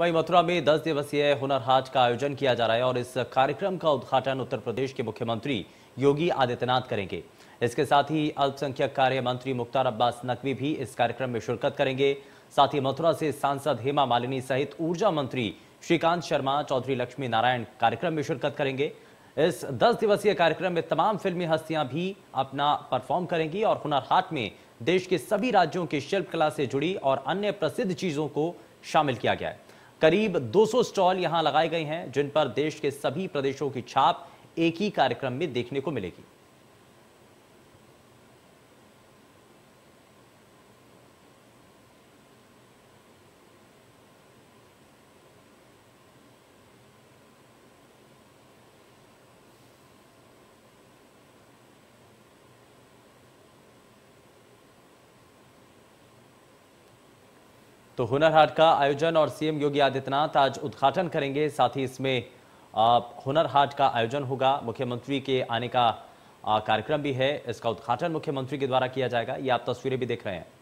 वहीं मथुरा में 10 दिवसीय हुनर हाट का आयोजन किया जा रहा है और इस कार्यक्रम का उद्घाटन उत्तर प्रदेश के मुख्यमंत्री योगी आदित्यनाथ करेंगे इसके साथ ही अल्पसंख्यक कार्य मंत्री मुख्तार अब्बास नकवी भी इस कार्यक्रम में शिरकत करेंगे साथ ही मथुरा से सांसद हेमा मालिनी सहित ऊर्जा मंत्री श्रीकांत शर्मा चौधरी लक्ष्मी नारायण कार्यक्रम में शिरकत करेंगे इस दस दिवसीय कार्यक्रम में तमाम फिल्मी हस्तियां भी अपना परफॉर्म करेंगी और हुनर हाट में देश के सभी राज्यों की शिल्पकला से जुड़ी और अन्य प्रसिद्ध चीजों को शामिल किया गया है करीब 200 स्टॉल यहां लगाए गए हैं जिन पर देश के सभी प्रदेशों की छाप एक ही कार्यक्रम में देखने को मिलेगी तो हुनर हाट का आयोजन और सीएम योगी आदित्यनाथ आज उद्घाटन करेंगे साथ ही इसमें हुनर हाट का आयोजन होगा मुख्यमंत्री के आने का कार्यक्रम भी है इसका उद्घाटन मुख्यमंत्री के द्वारा किया जाएगा ये आप तस्वीरें भी देख रहे हैं